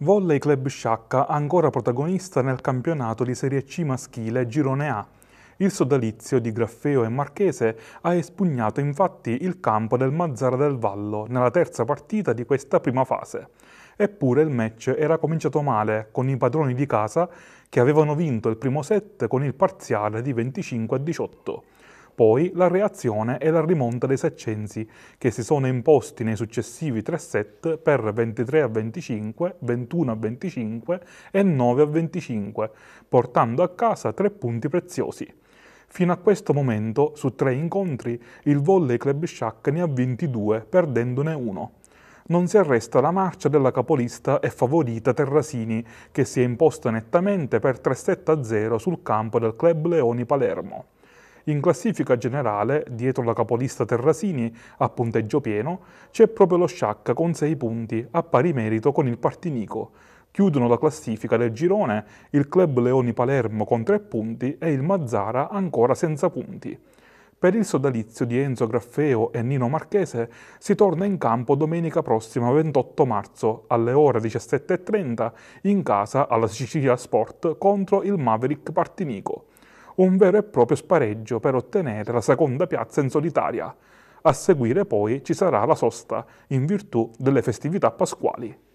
Volley Club Sciacca ancora protagonista nel campionato di Serie C maschile Girone A. Il sodalizio di Graffeo e Marchese ha espugnato infatti il campo del Mazzara del Vallo nella terza partita di questa prima fase. Eppure il match era cominciato male con i padroni di casa che avevano vinto il primo set con il parziale di 25 a 18. Poi la reazione e la rimonta dei Saccensi, che si sono imposti nei successivi tre set per 23 a 25, 21 a 25 e 9 a 25, portando a casa tre punti preziosi. Fino a questo momento, su tre incontri, il Volley Club Shack ne ha vinti due, perdendone uno. Non si arresta la marcia della capolista e favorita Terrasini, che si è imposta nettamente per 3-7-0 sul campo del Club Leoni Palermo. In classifica generale, dietro la capolista Terrasini a punteggio pieno, c'è proprio lo Sciacca con 6 punti, a pari merito con il Partinico. Chiudono la classifica del girone il Club Leoni Palermo con 3 punti e il Mazzara ancora senza punti. Per il sodalizio di Enzo Graffeo e Nino Marchese si torna in campo domenica prossima 28 marzo alle ore 17.30 in casa alla Sicilia Sport contro il Maverick Partinico un vero e proprio spareggio per ottenere la seconda piazza in solitaria. A seguire poi ci sarà la sosta in virtù delle festività pasquali.